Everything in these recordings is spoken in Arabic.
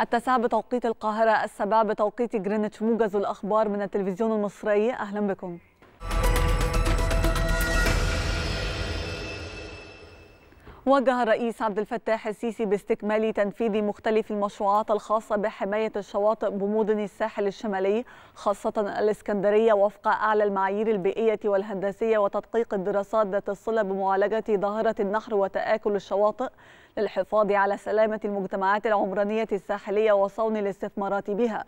التاسعة بتوقيت القاهرة السبعة بتوقيت جرينتش موجز الأخبار من التلفزيون المصري أهلا بكم وجه الرئيس عبد الفتاح السيسي باستكمال تنفيذ مختلف المشروعات الخاصة بحماية الشواطئ بمدن الساحل الشمالي خاصة الإسكندرية وفق أعلى المعايير البيئية والهندسية وتدقيق الدراسات ذات الصلة بمعالجة ظاهرة النحر وتآكل الشواطئ للحفاظ على سلامة المجتمعات العمرانية الساحلية وصون الاستثمارات بها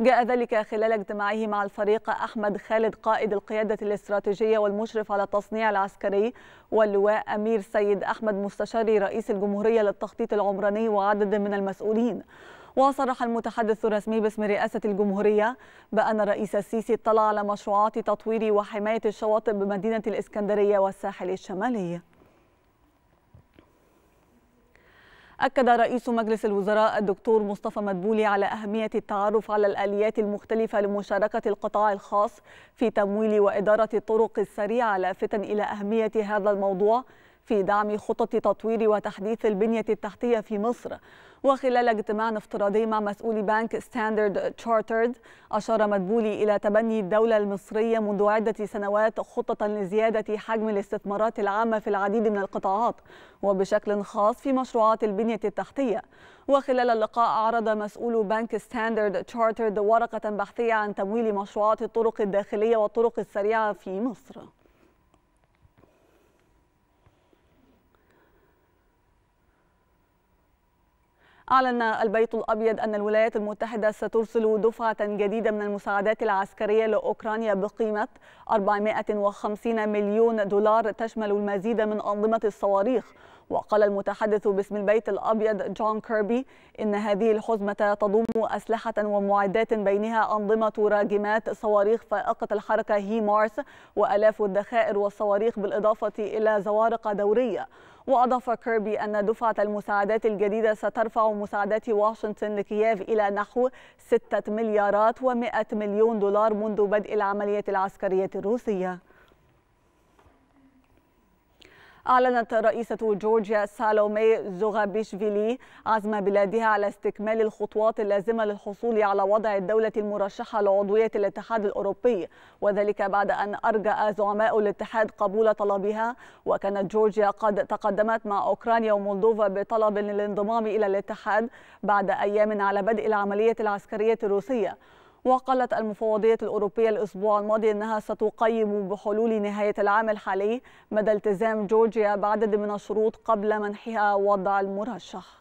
جاء ذلك خلال اجتماعه مع الفريق أحمد خالد قائد القيادة الاستراتيجية والمشرف على التصنيع العسكري واللواء أمير سيد أحمد مستشاري رئيس الجمهورية للتخطيط العمراني وعدد من المسؤولين وصرح المتحدث الرسمي باسم رئاسة الجمهورية بأن الرئيس السيسي اطلع على مشروعات تطوير وحماية الشواطئ بمدينة الإسكندرية والساحل الشمالي أكد رئيس مجلس الوزراء الدكتور مصطفى مدبولي على أهمية التعرف على الآليات المختلفة لمشاركة القطاع الخاص في تمويل وإدارة الطرق السريعة لافتًا إلى أهمية هذا الموضوع في دعم خطط تطوير وتحديث البنية التحتية في مصر وخلال اجتماع افتراضي مع مسؤول بنك ستاندرد تشارترد أشار مدبولي إلى تبني الدولة المصرية منذ عدة سنوات خطة لزيادة حجم الاستثمارات العامة في العديد من القطاعات وبشكل خاص في مشروعات البنية التحتية وخلال اللقاء عرض مسؤول بنك ستاندرد تشارترد ورقة بحثية عن تمويل مشروعات الطرق الداخلية والطرق السريعة في مصر أعلن البيت الأبيض أن الولايات المتحدة سترسل دفعة جديدة من المساعدات العسكرية لأوكرانيا بقيمة 450 مليون دولار تشمل المزيد من أنظمة الصواريخ وقال المتحدث باسم البيت الأبيض جون كيربي إن هذه الحزمة تضم أسلحة ومعدات بينها أنظمة راجمات صواريخ فائقة الحركة هي مارس وألاف الذخائر والصواريخ بالإضافة إلى زوارق دورية وأضاف كيربي أن دفعة المساعدات الجديدة سترفع مساعدات واشنطن لكييف إلى نحو 6 مليارات و100 مليون دولار منذ بدء العملية العسكرية الروسية أعلنت رئيسة جورجيا سالومي زوغابيشفيلي عزم بلادها على استكمال الخطوات اللازمة للحصول على وضع الدولة المرشحة لعضوية الاتحاد الأوروبي وذلك بعد أن أرجأ زعماء الاتحاد قبول طلبها وكانت جورجيا قد تقدمت مع أوكرانيا ومولدوفا بطلب للانضمام إلى الاتحاد بعد أيام على بدء العملية العسكرية الروسية وقالت المفوضية الأوروبية الأسبوع الماضي أنها ستقيم بحلول نهاية العام الحالي مدى التزام جورجيا بعدد من الشروط قبل منحها وضع المرشح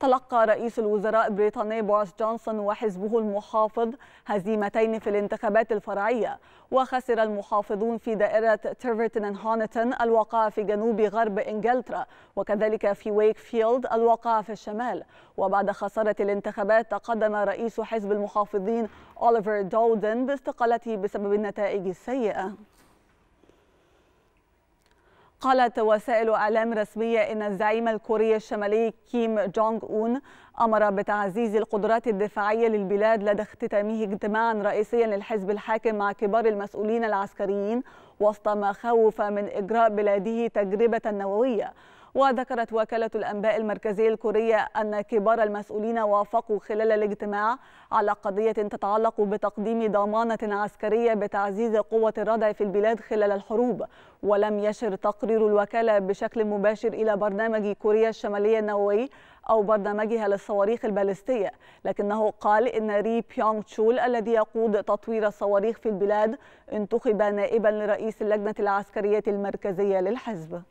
تلقى رئيس الوزراء البريطاني بوريس جونسون وحزبه المحافظ هزيمتين في الانتخابات الفرعية وخسر المحافظون في دائرة تيرفرتن ان هونتون الواقعة في جنوب غرب إنجلترا وكذلك في ويكفيلد الواقعة في الشمال وبعد خسارة الانتخابات تقدم رئيس حزب المحافظين أوليفر دولدن باستقالته بسبب النتائج السيئة قالت وسائل اعلام رسميه ان الزعيم الكوري الشمالي كيم جونغ اون امر بتعزيز القدرات الدفاعيه للبلاد لدى اختتامه اجتماعا رئيسيا للحزب الحاكم مع كبار المسؤولين العسكريين وسط مخاوف من اجراء بلاده تجربه نوويه وذكرت وكالة الأنباء المركزية الكورية أن كبار المسؤولين وافقوا خلال الاجتماع على قضية تتعلق بتقديم ضمانة عسكرية بتعزيز قوة الردع في البلاد خلال الحروب ولم يشر تقرير الوكالة بشكل مباشر إلى برنامج كوريا الشمالية النووي أو برنامجها للصواريخ البالستية لكنه قال إن ري بيونغ تشول الذي يقود تطوير الصواريخ في البلاد انتخب نائبا لرئيس اللجنة العسكرية المركزية للحزب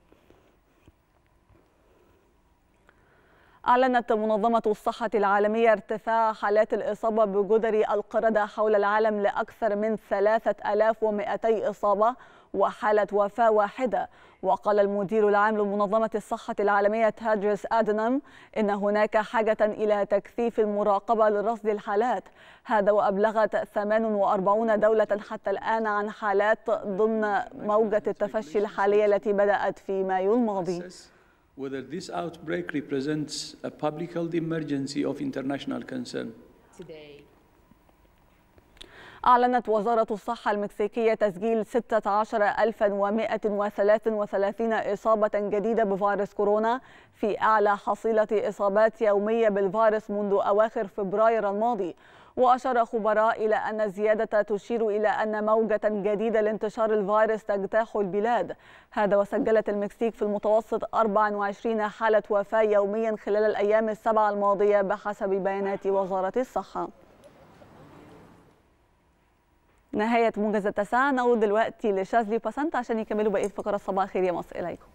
أعلنت منظمة الصحة العالمية ارتفاع حالات الإصابة بجدري القردة حول العالم لأكثر من 3200 إصابة وحالة وفاة واحدة وقال المدير العام لمنظمة الصحة العالمية تادريس أدنم إن هناك حاجة إلى تكثيف المراقبة لرصد الحالات هذا وأبلغت 48 دولة حتى الآن عن حالات ضمن موجة التفشي الحالية التي بدأت في مايو الماضي whether this outbreak represents a public health emergency of international concern. Today. أعلنت وزارة الصحة المكسيكية تسجيل 16133 إصابة جديدة بفيروس كورونا في أعلى حصيلة إصابات يومية بالفيروس منذ أواخر فبراير الماضي وأشار خبراء إلى أن الزيادة تشير إلى أن موجة جديدة لانتشار الفيروس تجتاح البلاد هذا وسجلت المكسيك في المتوسط 24 حالة وفاة يوميا خلال الأيام السبعة الماضية بحسب بيانات وزارة الصحة نهاية موجز التسعة نعود دلوقتي لشازلي باسانت عشان يكملوا بقية فقرة صباح خير يا مصر إليكم